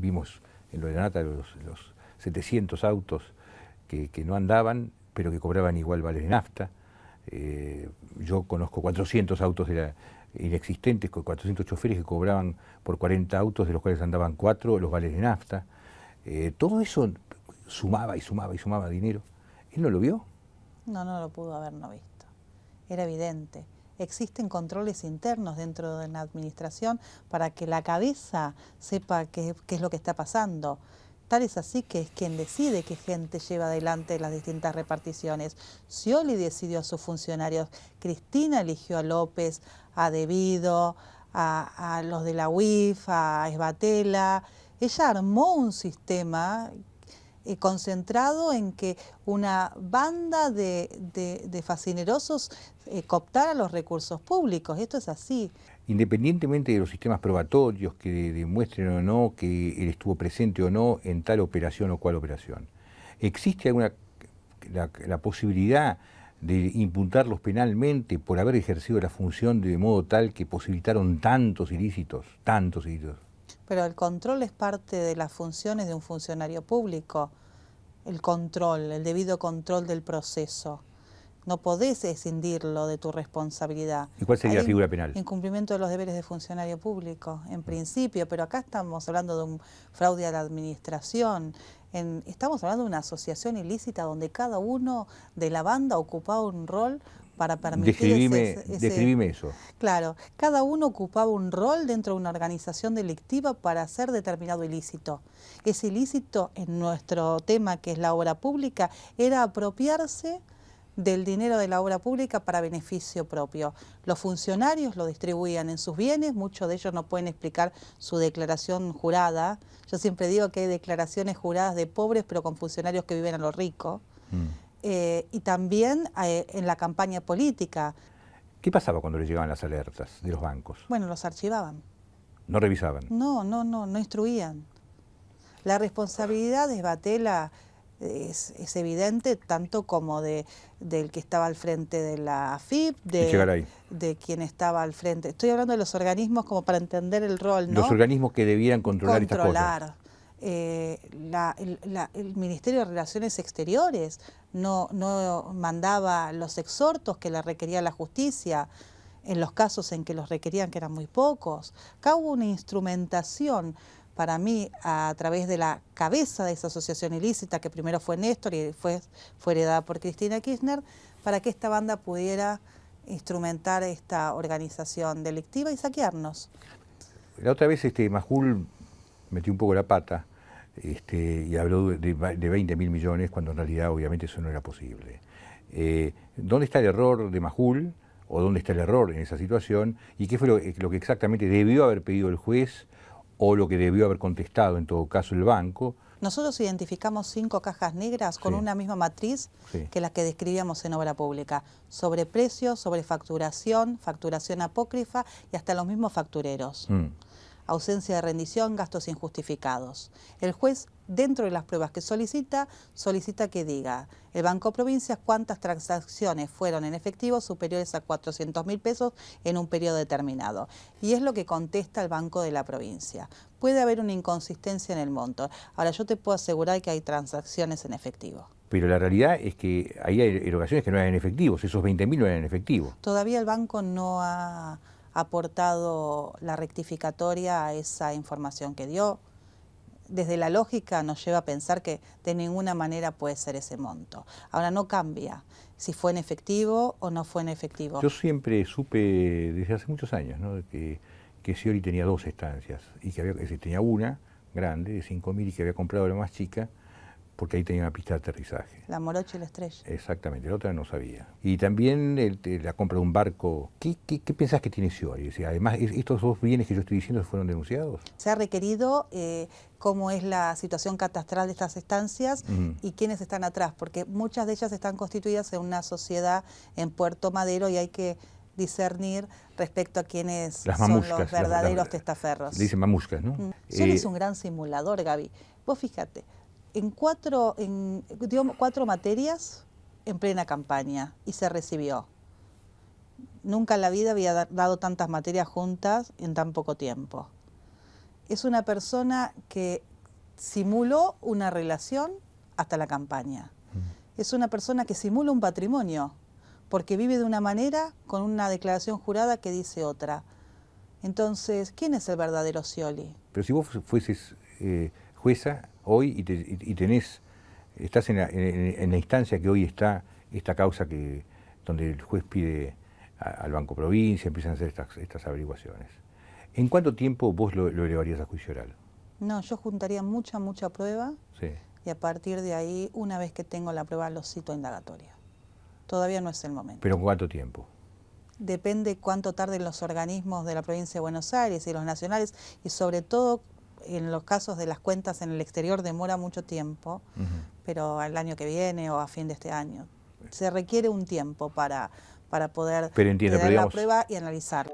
Vimos en lo de la nata los, 700 autos que, no andaban, pero que cobraban igual vales de nafta. Eh, yo conozco 400 autos de la, inexistentes, 400 choferes que cobraban por 40 autos, de los cuales andaban 4 los vales de nafta. Eh, todo eso sumaba y sumaba y sumaba dinero. ¿Él no lo vio? No, no lo pudo haber no visto. Era evidente existen controles internos dentro de la administración para que la cabeza sepa qué, es lo que está pasando. Tal es así que es quien decide qué gente lleva adelante las distintas reparticiones. Scioli decidió a sus funcionarios, Cristina eligió a López, a Debido, a, a los de la UIF, a Esbatela. Ella armó un sistema concentrado en que una banda de, de, fascinerosos eh, cooptara los recursos públicos. Esto es así. Independientemente de los sistemas probatorios que demuestren o no que él estuvo presente o no en tal operación o cual operación, ¿existe alguna la, la posibilidad de imputarlos penalmente por haber ejercido la función de modo tal que posibilitaron tantos ilícitos, tantos ilícitos? Pero el control es parte de las funciones de un funcionario público el control, el debido control del proceso. No podés escindirlo de tu responsabilidad. ¿Y cuál sería la figura penal? Incumplimiento de los deberes de funcionario público, en mm. principio, pero acá estamos hablando de un fraude a la administración. estamos hablando de una asociación ilícita donde cada uno de la banda ocupaba un rol para permitir... Describime, eso. Claro, cada uno ocupaba un rol dentro de una organización delictiva para hacer determinado ilícito. Ese ilícito, en nuestro tema que es la obra pública, era apropiarse del dinero de la obra pública para beneficio propio. Los funcionarios lo distribuían en sus bienes, muchos de ellos no pueden explicar su declaración jurada. Yo siempre digo que hay declaraciones juradas de pobres, pero con funcionarios que viven a lo rico. Mm. Eh, y también eh, en la campaña política. ¿Qué pasaba cuando les llegaban las alertas de los bancos? Bueno, los archivaban. ¿No revisaban? No, no, no, no instruían. La responsabilidad de Batela eh, es, es, evidente, tanto como de, del que estaba al frente de la AFIP, de, quien estaba al frente. Estoy hablando de los organismos como para entender el rol, ¿no? Los organismos que debieran controlar, controlar. estas cosas. Eh, el Ministerio de Relaciones Exteriores no, no mandaba los exhortos que le requería la justicia en los casos en que los requerían, que eran muy pocos. Acá hubo una instrumentación para mí a través de la cabeza de esa asociación ilícita, que primero fue Néstor y después fue heredada por Cristina Kirchner, para que esta banda pudiera instrumentar esta organización delictiva y saquearnos. La otra vez este Majul metió un poco la pata este, y habló de, 20 mil millones cuando en realidad obviamente eso no era posible. Eh, ¿Dónde está el error de Majul o dónde está el error en esa situación y qué fue eh, lo, que exactamente debió haber pedido el juez o lo que debió haber contestado en todo caso el banco? Nosotros identificamos cinco cajas negras con una misma matriz que las que describíamos en obra pública. sobre precios sobre facturación facturación apócrifa y hasta los mismos factureros. Mm ausencia de rendición, gastos injustificados. El juez, dentro de las pruebas que solicita, solicita que diga el Banco Provincias cuántas transacciones fueron en efectivo superiores a 400 mil pesos en un periodo determinado. Y es lo que contesta el Banco de la Provincia. Puede haber una inconsistencia en el monto. Ahora, yo te puedo asegurar que hay transacciones en efectivo. Pero la realidad es que ahí hay erogaciones que no eran en efectivo, esos 20 mil no eran en efectivo. Todavía el banco no ha aportado la rectificatoria a esa información que dio. Desde la lógica nos lleva a pensar que de ninguna manera puede ser ese monto. Ahora no cambia si fue en efectivo o no fue en efectivo. Yo siempre supe desde hace muchos años que, que tenía dos estancias y que había, tenía una grande de 5.000 y que había comprado la más chica porque ahí tenía una pista de aterrizaje. La morocha y la estrella. Exactamente, la otra no sabía. Y también este, la compra de un barco. ¿Qué, qué, pensás que tiene Scioli? además, estos dos bienes que yo estoy diciendo fueron denunciados. Se ha requerido eh, cómo es la situación catastral de estas estancias y quiénes están atrás, porque muchas de ellas están constituidas en una sociedad en Puerto Madero y hay que discernir respecto a quiénes son los verdaderos testaferros. dicen mamuscas, ¿no? Mm. es eh, un gran simulador, Gaby. Vos fíjate, en cuatro, en, cuatro materias en plena campaña y se recibió. Nunca en la vida había dado tantas materias juntas en tan poco tiempo. Es una persona que simuló una relación hasta la campaña. Mm. Es una persona que simula un patrimonio, porque vive de una manera con una declaración jurada que dice otra. Entonces, ¿quién es el verdadero Scioli? Pero si vos fueses eh, jueza, hoy y, tenés, estás en la, instancia que hoy está esta causa que, donde el juez pide al Banco Provincia, empiezan a hacer estas, averiguaciones. ¿En cuánto tiempo vos lo, elevarías a juicio oral? No, yo juntaría mucha, mucha prueba y a partir de ahí, una vez que tengo la prueba, lo cito a indagatoria. Todavía no es el momento. ¿Pero cuánto tiempo? Depende cuánto tarden los organismos de la provincia de Buenos Aires y los nacionales y sobre todo en los casos de las cuentas en el exterior demora mucho tiempo, pero al año que viene o a fin de este año. Se requiere un tiempo para, para poder hacer la prueba y analizar